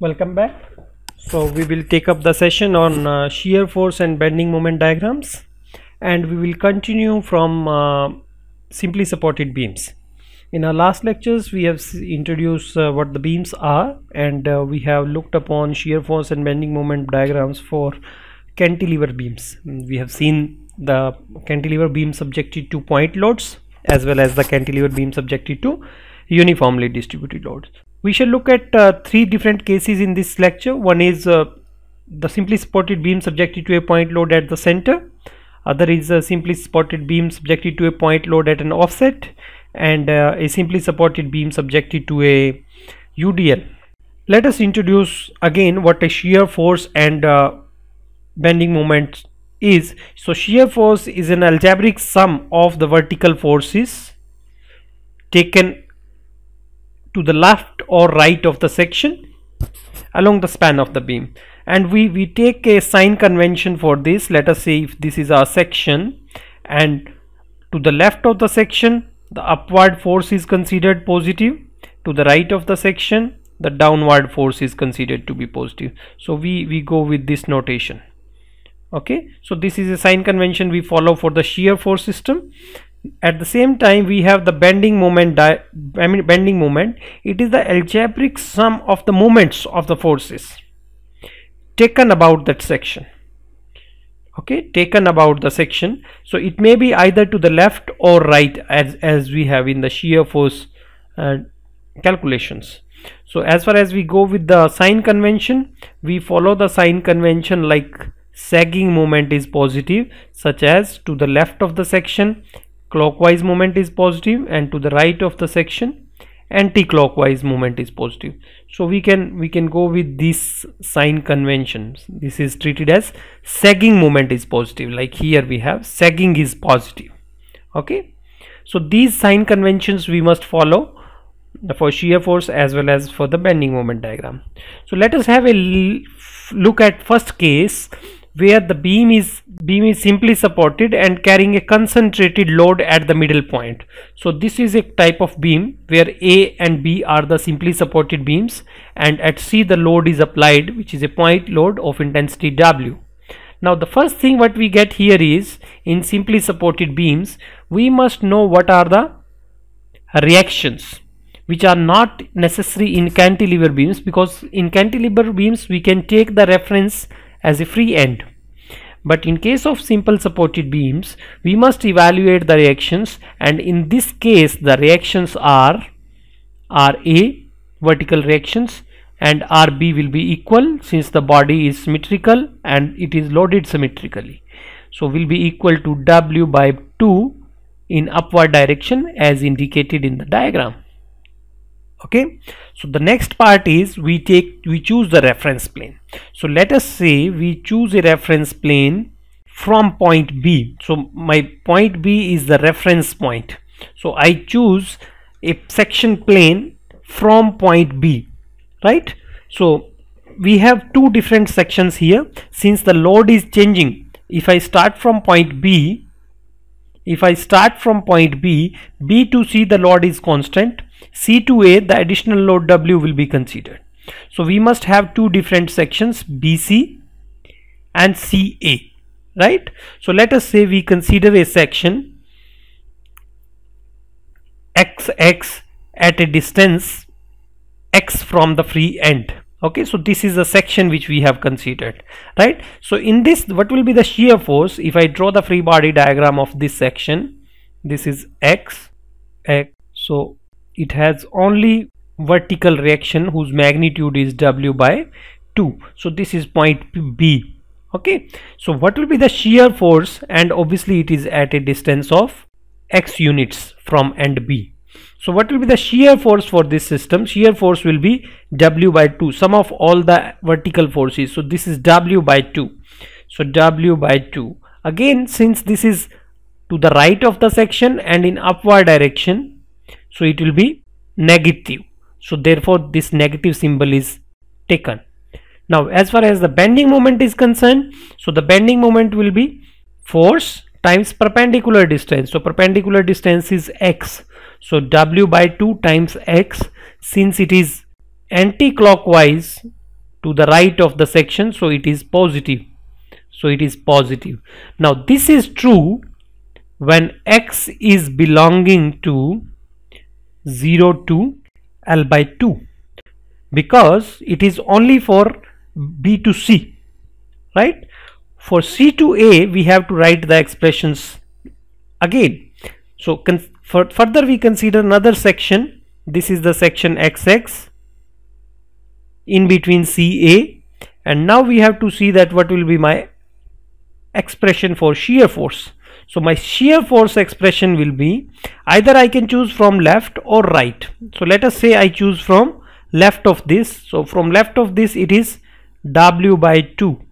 welcome back so we will take up the session on uh, shear force and bending moment diagrams and we will continue from uh, simply supported beams in our last lectures we have introduced uh, what the beams are and uh, we have looked upon shear force and bending moment diagrams for cantilever beams mm, we have seen the cantilever beam subjected to point loads as well as the cantilever beam subjected to uniformly distributed loads we shall look at uh, three different cases in this lecture. One is uh, the simply supported beam subjected to a point load at the center. Other is a simply supported beam subjected to a point load at an offset and uh, a simply supported beam subjected to a UDL. Let us introduce again what a shear force and uh, bending moment is. So shear force is an algebraic sum of the vertical forces taken to the left or right of the section along the span of the beam and we we take a sign convention for this let us say if this is our section and to the left of the section the upward force is considered positive to the right of the section the downward force is considered to be positive so we we go with this notation okay so this is a sign convention we follow for the shear force system at the same time we have the bending moment I mean bending moment it is the algebraic sum of the moments of the forces taken about that section okay taken about the section so it may be either to the left or right as as we have in the shear force uh, calculations so as far as we go with the sign convention we follow the sign convention like sagging moment is positive such as to the left of the section clockwise moment is positive and to the right of the section anti-clockwise moment is positive so we can we can go with this sign conventions this is treated as sagging moment is positive like here we have sagging is positive okay so these sign conventions we must follow for shear force as well as for the bending moment diagram so let us have a look at first case where the beam is beam is simply supported and carrying a concentrated load at the middle point. So this is a type of beam where A and B are the simply supported beams and at C the load is applied which is a point load of intensity W. Now the first thing what we get here is in simply supported beams we must know what are the reactions which are not necessary in cantilever beams because in cantilever beams we can take the reference as a free end but in case of simple supported beams, we must evaluate the reactions and in this case the reactions are RA vertical reactions and RB will be equal since the body is symmetrical and it is loaded symmetrically. So will be equal to W by 2 in upward direction as indicated in the diagram okay so the next part is we take we choose the reference plane so let us say we choose a reference plane from point B so my point B is the reference point so I choose a section plane from point B right so we have two different sections here since the load is changing if I start from point B if I start from point B B to C the load is constant C2A the additional load W will be considered. So we must have two different sections BC and CA right. So let us say we consider a section XX at a distance X from the free end okay so this is the section which we have considered right so in this what will be the shear force if I draw the free body diagram of this section this is X X so it has only vertical reaction whose magnitude is W by 2. So this is point B. Okay. So what will be the shear force and obviously it is at a distance of x units from end B. So what will be the shear force for this system? Shear force will be W by 2 sum of all the vertical forces. So this is W by 2. So W by 2 again since this is to the right of the section and in upward direction so it will be negative so therefore this negative symbol is taken now as far as the bending moment is concerned so the bending moment will be force times perpendicular distance so perpendicular distance is x so w by 2 times x since it is anti-clockwise to the right of the section so it is positive so it is positive now this is true when x is belonging to 0 to L by 2 because it is only for B to C right for C to A we have to write the expressions again so for further we consider another section this is the section XX in between CA and now we have to see that what will be my expression for shear force so my shear force expression will be either I can choose from left or right. So let us say I choose from left of this. So from left of this it is W by 2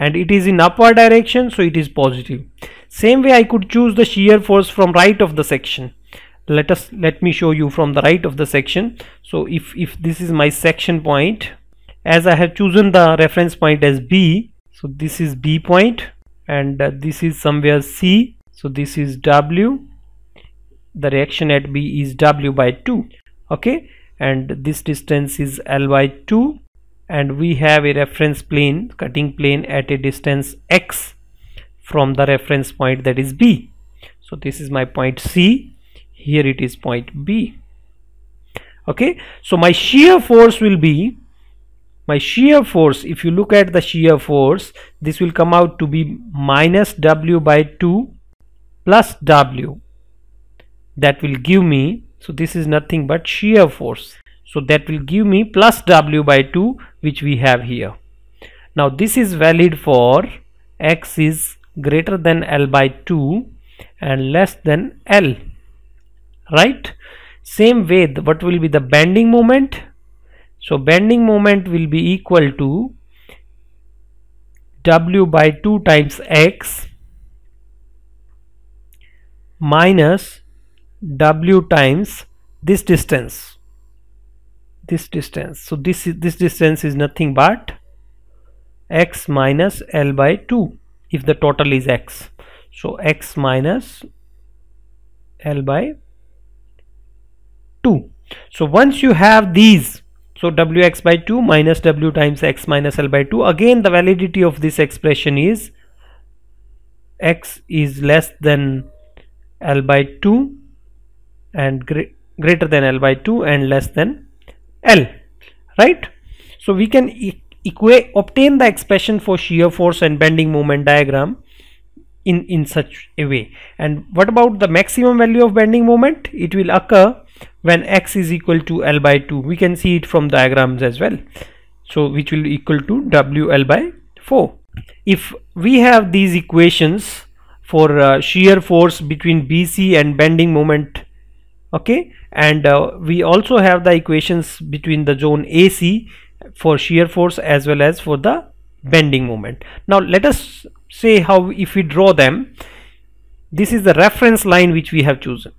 and it is in upward direction so it is positive. Same way I could choose the shear force from right of the section. Let us let me show you from the right of the section. So if, if this is my section point as I have chosen the reference point as B. So this is B point and uh, this is somewhere C so this is W the reaction at B is W by 2 okay and this distance is L by 2 and we have a reference plane cutting plane at a distance X from the reference point that is B so this is my point C here it is point B okay so my shear force will be my shear force if you look at the shear force this will come out to be minus W by 2 plus W that will give me so this is nothing but shear force so that will give me plus W by 2 which we have here now this is valid for X is greater than L by 2 and less than L right same way what will be the bending moment so bending moment will be equal to w by 2 times x minus w times this distance this distance so this is, this distance is nothing but x minus l by 2 if the total is x so x minus l by 2 so once you have these so wx by 2 minus w times x minus l by 2. Again the validity of this expression is x is less than l by 2 and gre greater than l by 2 and less than l right so we can equate obtain the expression for shear force and bending moment diagram in in such a way and what about the maximum value of bending moment it will occur when x is equal to L by 2 we can see it from diagrams as well so which will equal to WL by 4 if we have these equations for uh, shear force between BC and bending moment okay and uh, we also have the equations between the zone AC for shear force as well as for the bending moment now let us say how if we draw them this is the reference line which we have chosen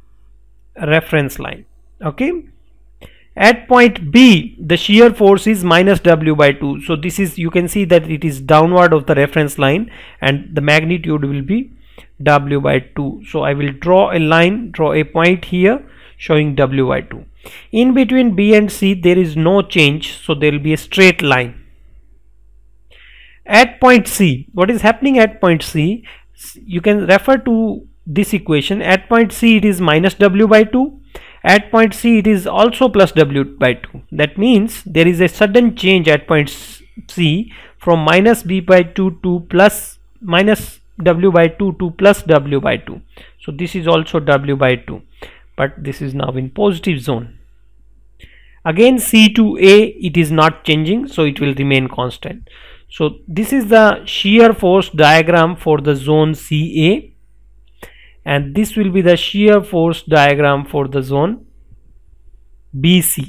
reference line okay at point B the shear force is minus W by 2 so this is you can see that it is downward of the reference line and the magnitude will be W by 2 so I will draw a line draw a point here showing W by 2 in between B and C there is no change so there will be a straight line at point C what is happening at point C you can refer to this equation at point C it is minus W by 2 at point C it is also plus W by 2 that means there is a sudden change at point C from minus B by 2 to plus minus W by 2 to plus W by 2 so this is also W by 2 but this is now in positive zone again C to A it is not changing so it will remain constant so this is the shear force diagram for the zone CA and this will be the shear force diagram for the zone BC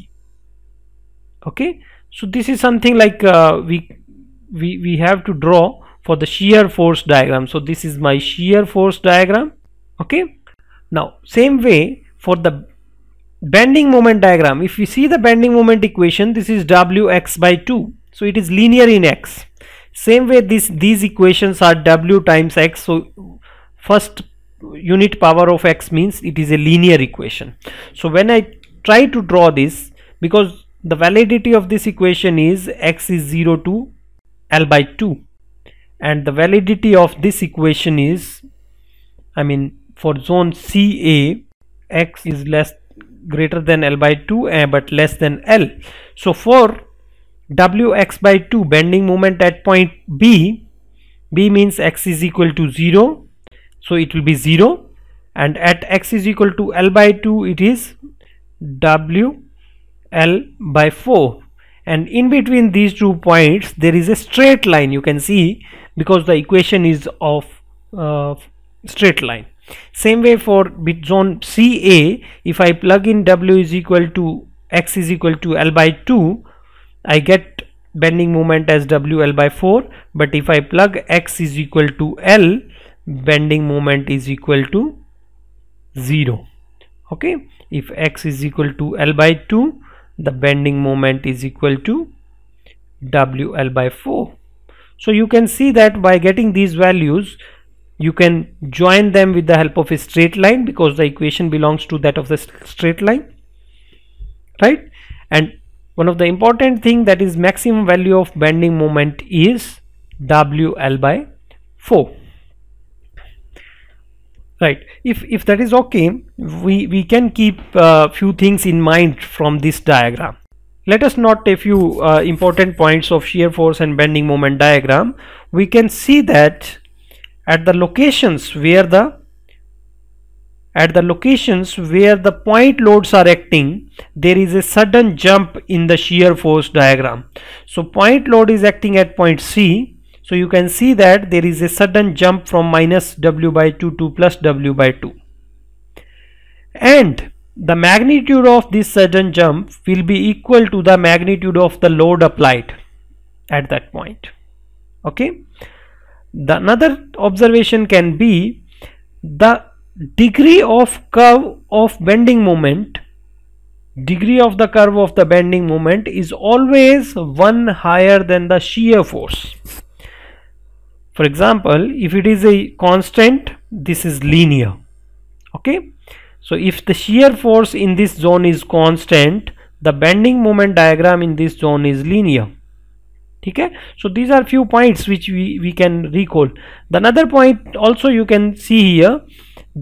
okay so this is something like uh, we we we have to draw for the shear force diagram so this is my shear force diagram okay now same way for the bending moment diagram if we see the bending moment equation this is wx by 2 so it is linear in x same way this these equations are w times x so first unit power of x means it is a linear equation so when i try to draw this because the validity of this equation is x is 0 to l by 2 and the validity of this equation is i mean for zone ca x is less greater than l by 2 uh, but less than l so for wx by 2 bending moment at point b b means x is equal to 0 so it will be 0 and at x is equal to L by 2 it is W L by 4 and in between these two points there is a straight line you can see because the equation is of uh, straight line same way for bit zone CA if I plug in W is equal to x is equal to L by 2 I get bending moment as WL by 4 but if I plug x is equal to L bending moment is equal to 0 okay if x is equal to l by 2 the bending moment is equal to wl by 4 so you can see that by getting these values you can join them with the help of a straight line because the equation belongs to that of the straight line right and one of the important thing that is maximum value of bending moment is wl by 4 right if if that is okay we we can keep uh, few things in mind from this diagram let us note a few uh, important points of shear force and bending moment diagram we can see that at the locations where the at the locations where the point loads are acting there is a sudden jump in the shear force diagram so point load is acting at point c so you can see that there is a sudden jump from minus W by 2 to plus W by 2. And the magnitude of this sudden jump will be equal to the magnitude of the load applied at that point. Okay. The another observation can be the degree of curve of bending moment degree of the curve of the bending moment is always one higher than the shear force for example if it is a constant this is linear okay so if the shear force in this zone is constant the bending moment diagram in this zone is linear okay so these are few points which we we can recall the another point also you can see here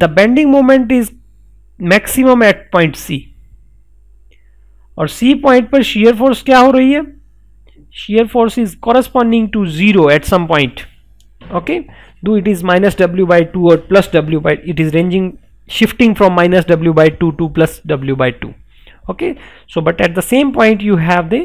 the bending moment is maximum at point c or c point per shear force kya ho rahi hai? shear force is corresponding to zero at some point okay do it is minus w by 2 or plus w by it is ranging shifting from minus w by 2 to plus w by 2 okay so but at the same point you have the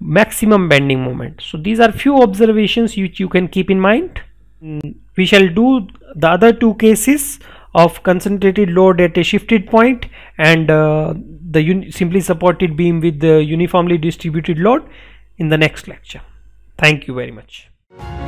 maximum bending moment so these are few observations which you can keep in mind hmm. we shall do the other two cases of concentrated load at a shifted point and uh, the simply supported beam with the uniformly distributed load in the next lecture thank you very much